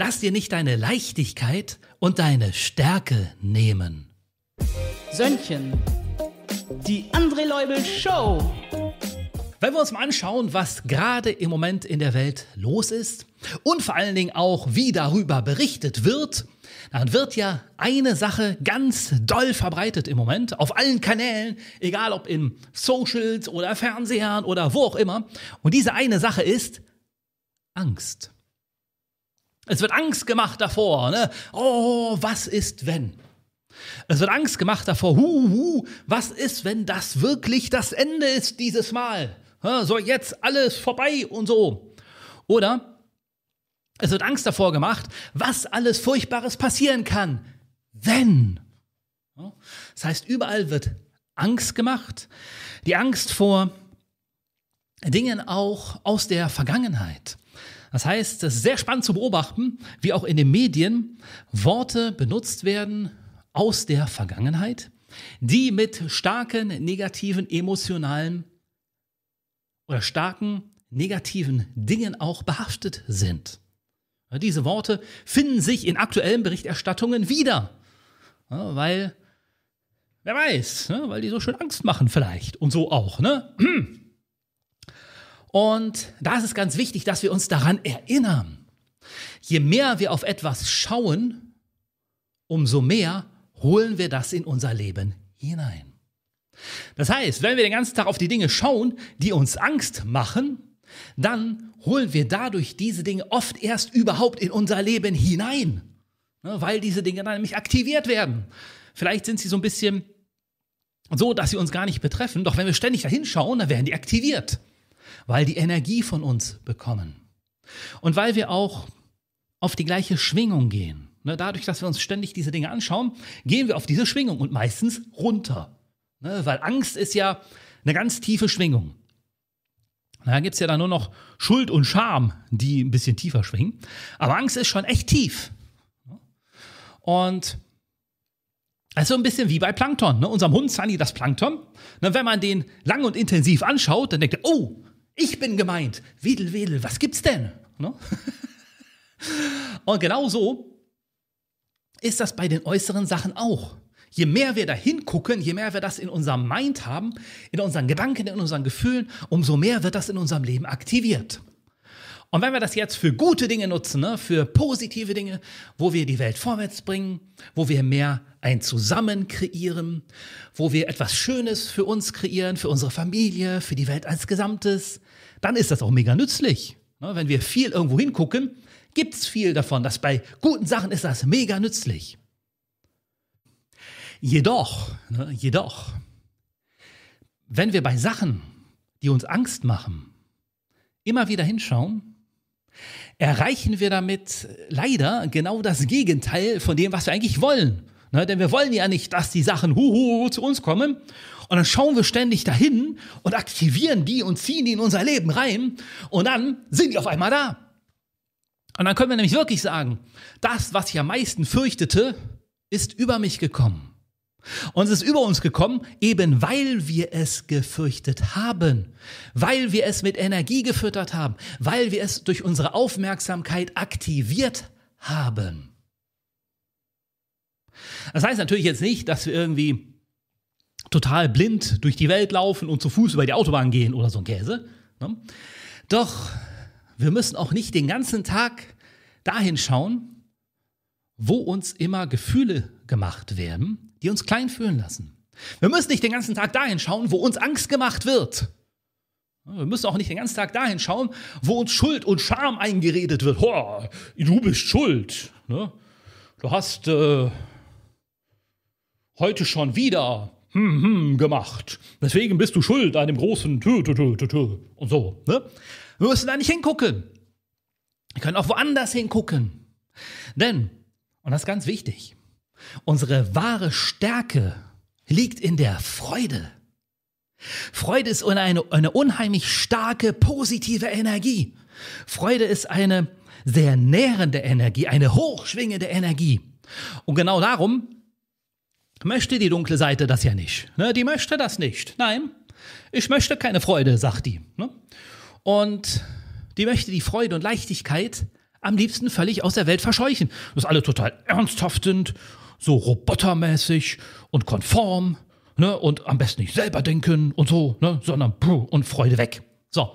Lass dir nicht deine Leichtigkeit und deine Stärke nehmen. Sönnchen. Die André Leubel Show. Wenn wir uns mal anschauen, was gerade im Moment in der Welt los ist und vor allen Dingen auch, wie darüber berichtet wird, dann wird ja eine Sache ganz doll verbreitet im Moment auf allen Kanälen, egal ob in Socials oder Fernsehern oder wo auch immer. Und diese eine Sache ist Angst. Es wird Angst gemacht davor. Ne? Oh, was ist wenn? Es wird Angst gemacht davor. Hu, hu, was ist, wenn das wirklich das Ende ist dieses Mal? So, jetzt alles vorbei und so. Oder es wird Angst davor gemacht, was alles Furchtbares passieren kann. Wenn. Das heißt, überall wird Angst gemacht. Die Angst vor Dingen auch aus der Vergangenheit. Das heißt, es ist sehr spannend zu beobachten, wie auch in den Medien Worte benutzt werden aus der Vergangenheit, die mit starken negativen emotionalen oder starken negativen Dingen auch behaftet sind. Diese Worte finden sich in aktuellen Berichterstattungen wieder, weil, wer weiß, ne, weil die so schön Angst machen vielleicht und so auch. Ne? Und da ist es ganz wichtig, dass wir uns daran erinnern. Je mehr wir auf etwas schauen, umso mehr holen wir das in unser Leben hinein. Das heißt, wenn wir den ganzen Tag auf die Dinge schauen, die uns Angst machen, dann holen wir dadurch diese Dinge oft erst überhaupt in unser Leben hinein, ne, weil diese Dinge dann nämlich aktiviert werden. Vielleicht sind sie so ein bisschen so, dass sie uns gar nicht betreffen, doch wenn wir ständig dahinschauen, dann werden die aktiviert weil die Energie von uns bekommen und weil wir auch auf die gleiche Schwingung gehen. Ne, dadurch, dass wir uns ständig diese Dinge anschauen, gehen wir auf diese Schwingung und meistens runter. Ne, weil Angst ist ja eine ganz tiefe Schwingung. Da gibt es ja dann nur noch Schuld und Scham, die ein bisschen tiefer schwingen. Aber Angst ist schon echt tief. Und es ist so ein bisschen wie bei Plankton, ne? unserem Hund Sunny, das Plankton. Ne? Wenn man den lang und intensiv anschaut, dann denkt er, oh, ich bin gemeint. Wedel, wedel, was gibt's denn? Ne? Und genau so ist das bei den äußeren Sachen auch. Je mehr wir da hingucken, je mehr wir das in unserem Mind haben, in unseren Gedanken, in unseren Gefühlen, umso mehr wird das in unserem Leben aktiviert. Und wenn wir das jetzt für gute Dinge nutzen, ne, für positive Dinge, wo wir die Welt vorwärts bringen, wo wir mehr ein Zusammen kreieren, wo wir etwas Schönes für uns kreieren, für unsere Familie, für die Welt als Gesamtes, dann ist das auch mega nützlich. Ne, wenn wir viel irgendwo hingucken, gibt es viel davon. Dass bei guten Sachen ist das mega nützlich. Jedoch, ne, jedoch, wenn wir bei Sachen, die uns Angst machen, immer wieder hinschauen, erreichen wir damit leider genau das Gegenteil von dem, was wir eigentlich wollen. Ne, denn wir wollen ja nicht, dass die Sachen huhu zu uns kommen. Und dann schauen wir ständig dahin und aktivieren die und ziehen die in unser Leben rein. Und dann sind die auf einmal da. Und dann können wir nämlich wirklich sagen, das, was ich am meisten fürchtete, ist über mich gekommen. Und es ist über uns gekommen, eben weil wir es gefürchtet haben, weil wir es mit Energie gefüttert haben, weil wir es durch unsere Aufmerksamkeit aktiviert haben. Das heißt natürlich jetzt nicht, dass wir irgendwie total blind durch die Welt laufen und zu Fuß über die Autobahn gehen oder so ein Käse. Ne? Doch wir müssen auch nicht den ganzen Tag dahin schauen, wo uns immer Gefühle gemacht werden, die uns klein fühlen lassen. Wir müssen nicht den ganzen Tag dahin schauen, wo uns Angst gemacht wird. Wir müssen auch nicht den ganzen Tag dahin schauen, wo uns Schuld und Scham eingeredet wird. Ho, du bist schuld. Ne? Du hast äh, heute schon wieder hm, hm, gemacht. Deswegen bist du schuld an dem großen tü, tü, tü, tü, tü. und so. Ne? Wir müssen da nicht hingucken. Wir können auch woanders hingucken. Denn und das ist ganz wichtig. Unsere wahre Stärke liegt in der Freude. Freude ist eine, eine unheimlich starke, positive Energie. Freude ist eine sehr nährende Energie, eine hochschwingende Energie. Und genau darum möchte die dunkle Seite das ja nicht. Ne? Die möchte das nicht. Nein, ich möchte keine Freude, sagt die. Ne? Und die möchte die Freude und Leichtigkeit am liebsten völlig aus der Welt verscheuchen. Dass alle total ernsthaft sind, so robotermäßig und konform ne? und am besten nicht selber denken und so, ne? sondern und Freude weg. So.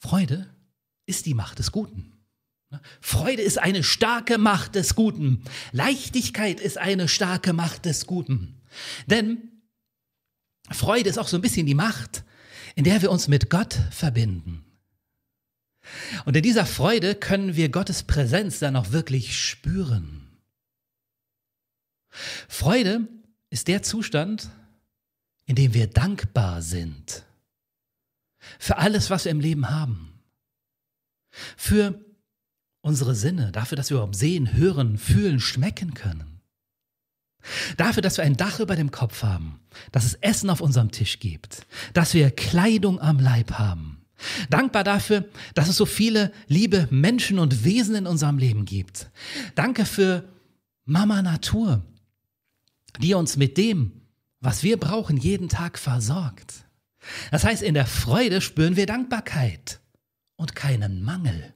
Freude ist die Macht des Guten. Ne? Freude ist eine starke Macht des Guten. Leichtigkeit ist eine starke Macht des Guten. Denn Freude ist auch so ein bisschen die Macht, in der wir uns mit Gott verbinden. Und in dieser Freude können wir Gottes Präsenz dann auch wirklich spüren. Freude ist der Zustand, in dem wir dankbar sind für alles, was wir im Leben haben, für unsere Sinne, dafür, dass wir überhaupt sehen, hören, fühlen, schmecken können, dafür, dass wir ein Dach über dem Kopf haben, dass es Essen auf unserem Tisch gibt, dass wir Kleidung am Leib haben, Dankbar dafür, dass es so viele liebe Menschen und Wesen in unserem Leben gibt. Danke für Mama Natur, die uns mit dem, was wir brauchen, jeden Tag versorgt. Das heißt, in der Freude spüren wir Dankbarkeit und keinen Mangel.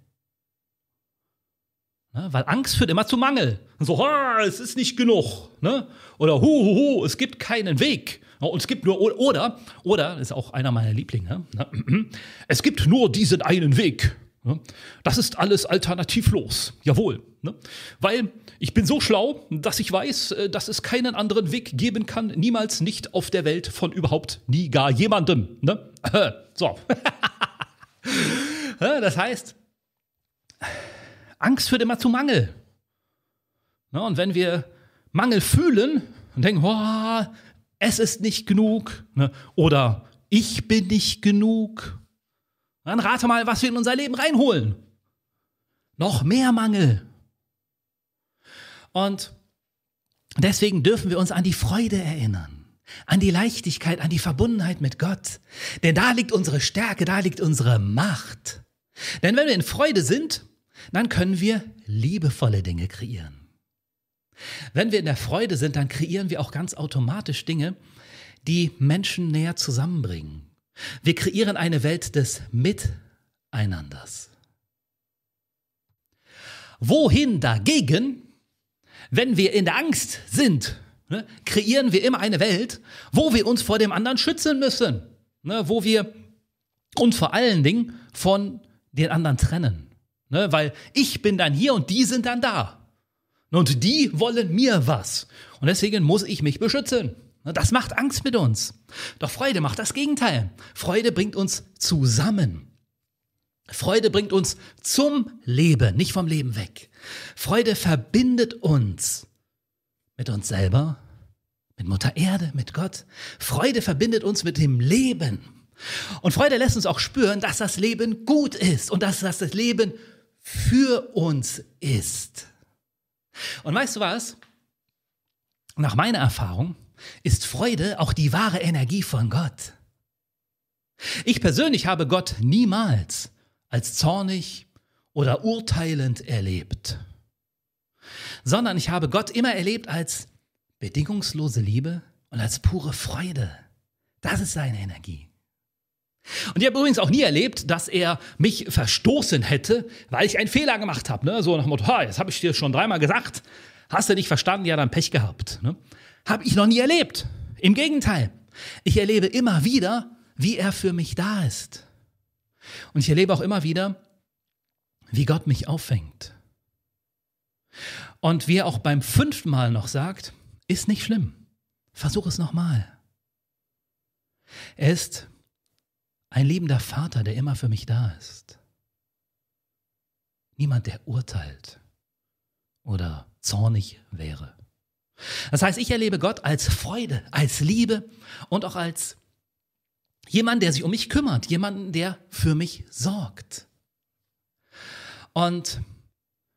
Ne? Weil Angst führt immer zu Mangel. Und so, es ist nicht genug. Ne? Oder hu, hu, hu, es gibt keinen Weg. Oh, und es gibt nur, oder, oder, ist auch einer meiner Lieblinge, ne? es gibt nur diesen einen Weg. Ne? Das ist alles alternativlos. Jawohl. Ne? Weil ich bin so schlau, dass ich weiß, äh, dass es keinen anderen Weg geben kann. Niemals nicht auf der Welt von überhaupt nie gar jemandem. So. Das heißt, Angst führt immer zu Mangel. Und wenn wir Mangel fühlen und denken, oh, es ist nicht genug ne? oder ich bin nicht genug. Dann rate mal, was wir in unser Leben reinholen. Noch mehr Mangel. Und deswegen dürfen wir uns an die Freude erinnern, an die Leichtigkeit, an die Verbundenheit mit Gott. Denn da liegt unsere Stärke, da liegt unsere Macht. Denn wenn wir in Freude sind, dann können wir liebevolle Dinge kreieren. Wenn wir in der Freude sind, dann kreieren wir auch ganz automatisch Dinge, die Menschen näher zusammenbringen. Wir kreieren eine Welt des Miteinanders. Wohin dagegen, wenn wir in der Angst sind, ne, kreieren wir immer eine Welt, wo wir uns vor dem anderen schützen müssen, ne, wo wir uns vor allen Dingen von den anderen trennen, ne, weil ich bin dann hier und die sind dann da. Und die wollen mir was. Und deswegen muss ich mich beschützen. Das macht Angst mit uns. Doch Freude macht das Gegenteil. Freude bringt uns zusammen. Freude bringt uns zum Leben, nicht vom Leben weg. Freude verbindet uns mit uns selber, mit Mutter Erde, mit Gott. Freude verbindet uns mit dem Leben. Und Freude lässt uns auch spüren, dass das Leben gut ist und dass das Leben für uns ist. Und weißt du was? Nach meiner Erfahrung ist Freude auch die wahre Energie von Gott. Ich persönlich habe Gott niemals als zornig oder urteilend erlebt, sondern ich habe Gott immer erlebt als bedingungslose Liebe und als pure Freude. Das ist seine Energie. Und ich habe übrigens auch nie erlebt, dass er mich verstoßen hätte, weil ich einen Fehler gemacht habe. Ne? So nach dem Motto, ha, jetzt habe ich dir schon dreimal gesagt, hast du nicht verstanden, ja, dann Pech gehabt. Ne? Habe ich noch nie erlebt. Im Gegenteil, ich erlebe immer wieder, wie er für mich da ist. Und ich erlebe auch immer wieder, wie Gott mich auffängt. Und wie er auch beim fünften Mal noch sagt, ist nicht schlimm. Versuch es nochmal. Er ist ein liebender Vater, der immer für mich da ist. Niemand, der urteilt oder zornig wäre. Das heißt, ich erlebe Gott als Freude, als Liebe und auch als jemand, der sich um mich kümmert, jemanden, der für mich sorgt. Und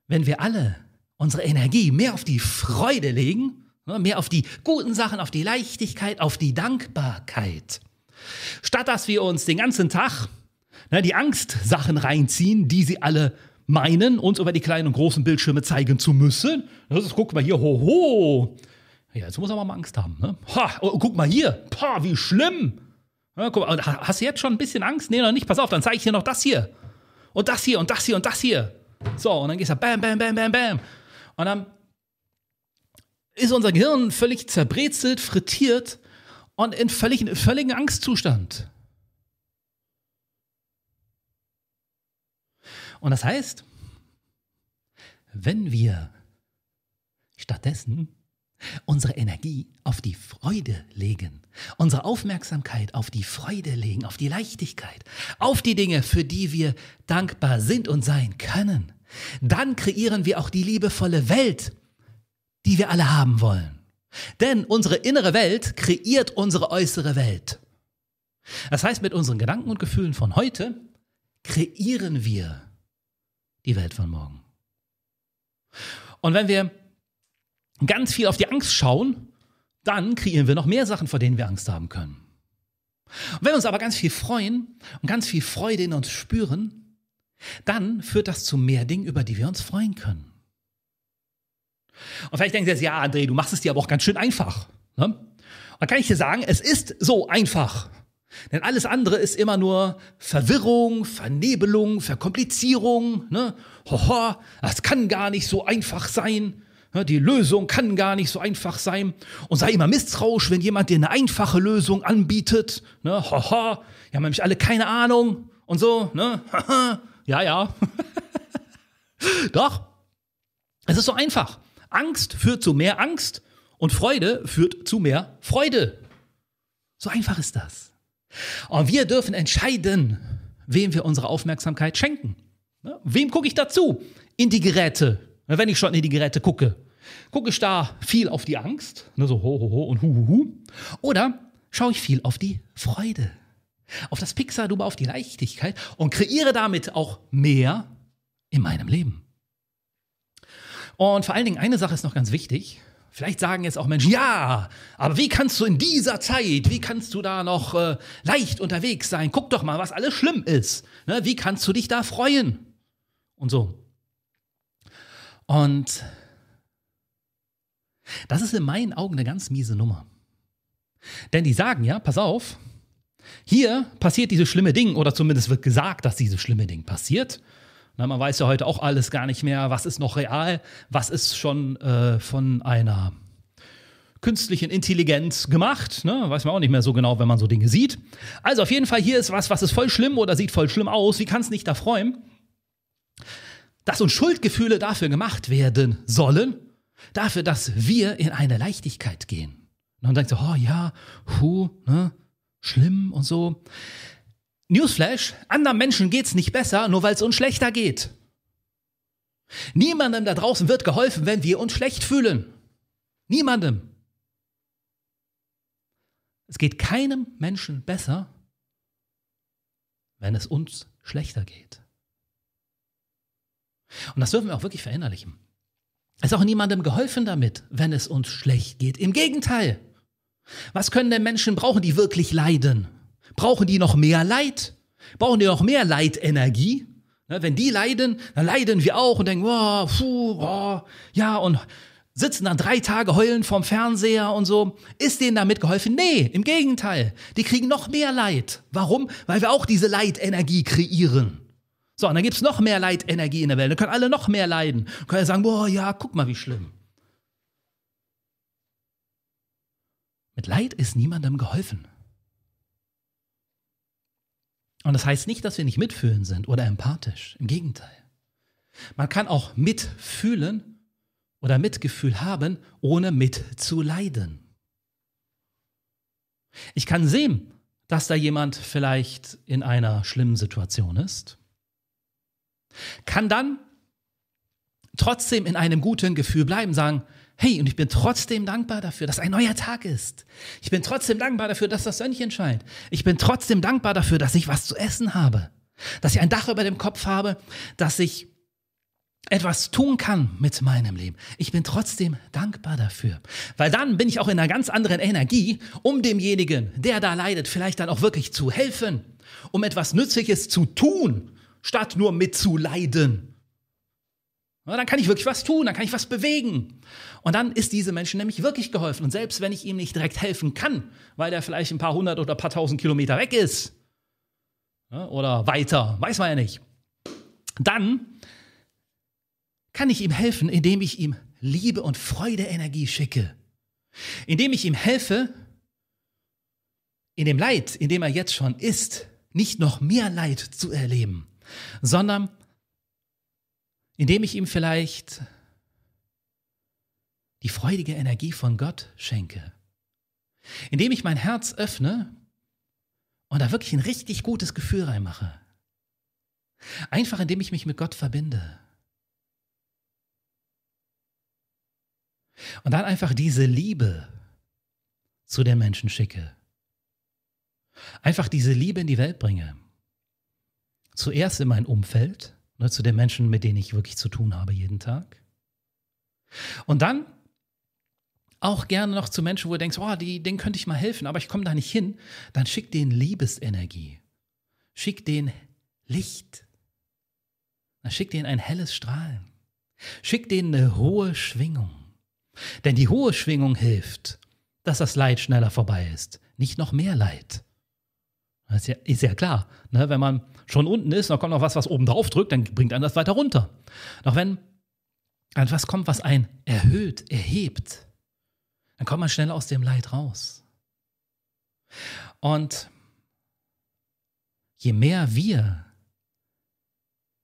wenn wir alle unsere Energie mehr auf die Freude legen, ne, mehr auf die guten Sachen, auf die Leichtigkeit, auf die Dankbarkeit, Statt dass wir uns den ganzen Tag ne, die Angstsachen reinziehen, die sie alle meinen, uns über die kleinen und großen Bildschirme zeigen zu müssen. Das ist, guck mal hier, hoho. Ho. Ja, jetzt muss er mal Angst haben. Ne? Ha, oh, guck mal hier, Pah, wie schlimm. Ja, guck mal, hast du jetzt schon ein bisschen Angst? Nee, noch nicht, pass auf, dann zeige ich dir noch das hier. Und das hier und das hier und das hier. So, und dann gehst du bam, bam, bam, bam, bam. Und dann ist unser Gehirn völlig zerbrezelt, frittiert und in völligen, völligen Angstzustand. Und das heißt, wenn wir stattdessen unsere Energie auf die Freude legen, unsere Aufmerksamkeit auf die Freude legen, auf die Leichtigkeit, auf die Dinge, für die wir dankbar sind und sein können, dann kreieren wir auch die liebevolle Welt, die wir alle haben wollen. Denn unsere innere Welt kreiert unsere äußere Welt. Das heißt, mit unseren Gedanken und Gefühlen von heute kreieren wir die Welt von morgen. Und wenn wir ganz viel auf die Angst schauen, dann kreieren wir noch mehr Sachen, vor denen wir Angst haben können. Und wenn wir uns aber ganz viel freuen und ganz viel Freude in uns spüren, dann führt das zu mehr Dingen, über die wir uns freuen können. Und vielleicht denkt ihr jetzt, ja, André, du machst es dir aber auch ganz schön einfach. Ne? Und kann ich dir sagen, es ist so einfach. Denn alles andere ist immer nur Verwirrung, Vernebelung, Verkomplizierung. Ne? Hoho, das kann gar nicht so einfach sein. Ne? Die Lösung kann gar nicht so einfach sein. Und sei immer misstrauisch, wenn jemand dir eine einfache Lösung anbietet. Ne? Haha, wir haben nämlich alle keine Ahnung und so. Ne? ja, ja. Doch, es ist so einfach. Angst führt zu mehr Angst und Freude führt zu mehr Freude. So einfach ist das. Und wir dürfen entscheiden, wem wir unsere Aufmerksamkeit schenken. Ne? Wem gucke ich dazu? In die Geräte. Ne, wenn ich schon in die Geräte gucke, gucke ich da viel auf die Angst, ne, so ho ho ho und hu hu hu, oder schaue ich viel auf die Freude, auf das Pixar-Duber, auf die Leichtigkeit und kreiere damit auch mehr in meinem Leben. Und vor allen Dingen eine Sache ist noch ganz wichtig. Vielleicht sagen jetzt auch Menschen, ja, aber wie kannst du in dieser Zeit, wie kannst du da noch äh, leicht unterwegs sein? Guck doch mal, was alles schlimm ist. Ne? Wie kannst du dich da freuen? Und so. Und das ist in meinen Augen eine ganz miese Nummer. Denn die sagen ja, pass auf, hier passiert dieses schlimme Ding oder zumindest wird gesagt, dass dieses schlimme Ding passiert. Na, man weiß ja heute auch alles gar nicht mehr, was ist noch real, was ist schon äh, von einer künstlichen Intelligenz gemacht. Ne? Weiß man auch nicht mehr so genau, wenn man so Dinge sieht. Also auf jeden Fall, hier ist was, was ist voll schlimm oder sieht voll schlimm aus. Wie kann es nicht da freuen? Dass uns Schuldgefühle dafür gemacht werden sollen, dafür, dass wir in eine Leichtigkeit gehen. Und dann denkt so, oh ja, hu, ne? schlimm und so. Newsflash, anderen Menschen geht's nicht besser, nur weil es uns schlechter geht. Niemandem da draußen wird geholfen, wenn wir uns schlecht fühlen. Niemandem. Es geht keinem Menschen besser, wenn es uns schlechter geht. Und das dürfen wir auch wirklich verinnerlichen. Es ist auch niemandem geholfen damit, wenn es uns schlecht geht. Im Gegenteil. Was können denn Menschen brauchen, die wirklich leiden? Brauchen die noch mehr Leid? Brauchen die noch mehr Leidenergie? Ne, wenn die leiden, dann leiden wir auch und denken, oh, puh, oh, ja, und sitzen dann drei Tage heulend vorm Fernseher und so. Ist denen damit geholfen? Nee, im Gegenteil. Die kriegen noch mehr Leid. Warum? Weil wir auch diese Leidenergie kreieren. So, und dann gibt es noch mehr Leidenergie in der Welt. Dann können alle noch mehr leiden. Dann können alle sagen, boah, ja, guck mal, wie schlimm. Mit Leid ist niemandem geholfen. Und das heißt nicht, dass wir nicht mitfühlend sind oder empathisch. Im Gegenteil. Man kann auch mitfühlen oder Mitgefühl haben, ohne mitzuleiden. Ich kann sehen, dass da jemand vielleicht in einer schlimmen Situation ist, kann dann trotzdem in einem guten Gefühl bleiben, sagen, Hey, und ich bin trotzdem dankbar dafür, dass ein neuer Tag ist. Ich bin trotzdem dankbar dafür, dass das Sönnchen scheint. Ich bin trotzdem dankbar dafür, dass ich was zu essen habe. Dass ich ein Dach über dem Kopf habe, dass ich etwas tun kann mit meinem Leben. Ich bin trotzdem dankbar dafür. Weil dann bin ich auch in einer ganz anderen Energie, um demjenigen, der da leidet, vielleicht dann auch wirklich zu helfen, um etwas Nützliches zu tun, statt nur mitzuleiden dann kann ich wirklich was tun, dann kann ich was bewegen. Und dann ist diesem Menschen nämlich wirklich geholfen. Und selbst wenn ich ihm nicht direkt helfen kann, weil er vielleicht ein paar hundert oder ein paar tausend Kilometer weg ist oder weiter, weiß man ja nicht, dann kann ich ihm helfen, indem ich ihm Liebe und Freude Energie schicke. Indem ich ihm helfe, in dem Leid, in dem er jetzt schon ist, nicht noch mehr Leid zu erleben, sondern indem ich ihm vielleicht die freudige Energie von Gott schenke, indem ich mein Herz öffne und da wirklich ein richtig gutes Gefühl reinmache. Einfach indem ich mich mit Gott verbinde. Und dann einfach diese Liebe zu den Menschen schicke. Einfach diese Liebe in die Welt bringe. Zuerst in mein Umfeld ne, zu den Menschen, mit denen ich wirklich zu tun habe jeden Tag. Und dann auch gerne noch zu Menschen, wo du denkst, oh, die, denen könnte ich mal helfen, aber ich komme da nicht hin, dann schick den Liebesenergie. Schick den Licht. Dann schick den ein helles Strahlen. Schick den eine hohe Schwingung. Denn die hohe Schwingung hilft, dass das Leid schneller vorbei ist. Nicht noch mehr Leid. Das ist ja, ist ja klar. Ne? Wenn man schon unten ist, dann kommt noch was, was oben drauf drückt, dann bringt einen das weiter runter. Doch wenn etwas kommt, was einen erhöht, erhebt, dann kommt man schneller aus dem Leid raus. Und je mehr wir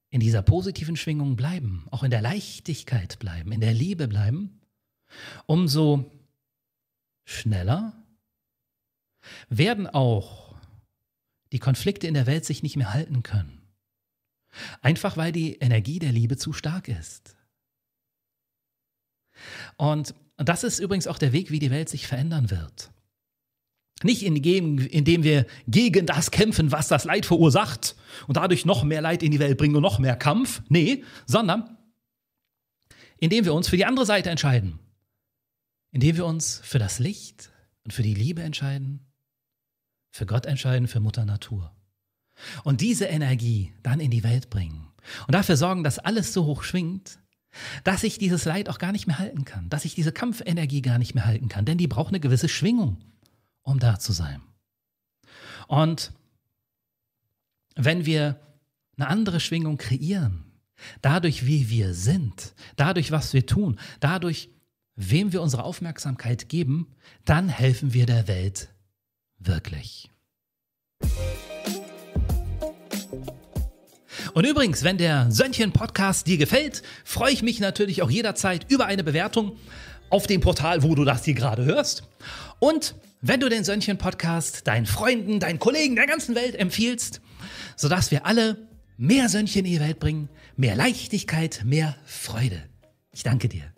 in dieser positiven Schwingung bleiben, auch in der Leichtigkeit bleiben, in der Liebe bleiben, umso schneller werden auch die Konflikte in der Welt sich nicht mehr halten können. Einfach weil die Energie der Liebe zu stark ist. Und das ist übrigens auch der Weg, wie die Welt sich verändern wird. Nicht indem, indem wir gegen das kämpfen, was das Leid verursacht und dadurch noch mehr Leid in die Welt bringen und noch mehr Kampf, nee, sondern indem wir uns für die andere Seite entscheiden, indem wir uns für das Licht und für die Liebe entscheiden für Gott entscheiden, für Mutter Natur. Und diese Energie dann in die Welt bringen und dafür sorgen, dass alles so hoch schwingt, dass ich dieses Leid auch gar nicht mehr halten kann, dass ich diese Kampfenergie gar nicht mehr halten kann, denn die braucht eine gewisse Schwingung, um da zu sein. Und wenn wir eine andere Schwingung kreieren, dadurch, wie wir sind, dadurch, was wir tun, dadurch, wem wir unsere Aufmerksamkeit geben, dann helfen wir der Welt wirklich. Und übrigens, wenn der Sönnchen-Podcast dir gefällt, freue ich mich natürlich auch jederzeit über eine Bewertung auf dem Portal, wo du das hier gerade hörst. Und wenn du den Sönnchen-Podcast deinen Freunden, deinen Kollegen der ganzen Welt empfiehlst, sodass wir alle mehr Sönnchen in die Welt bringen, mehr Leichtigkeit, mehr Freude. Ich danke dir.